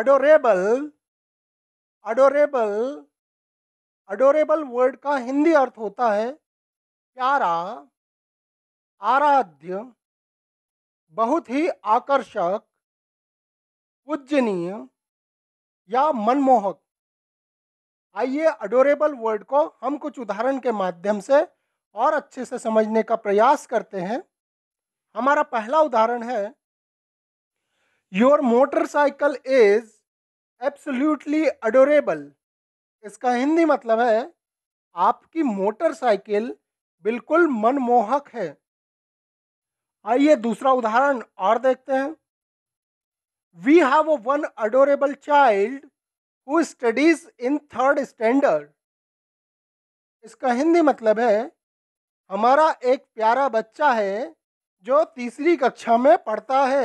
adorable adorable adorable word का हिंदी अर्थ होता है प्यारा आराध्य बहुत ही आकर्षक पूजनीय या मनमोहक आइए अडोरेबल वर्ड को हम कुछ उदाहरण के माध्यम से और अच्छे से समझने का प्रयास करते हैं हमारा पहला उदाहरण है your motorcycle is absolutely adorable इसका हिंदी मतलब है आपकी मोटरसाइकिल बिल्कुल मनमोहक है आइए दूसरा उदाहरण और देखते हैं we have a one adorable child who studies in third standard इसका हिंदी मतलब है हमारा एक प्यारा बच्चा है जो तीसरी कक्षा में पढ़ता है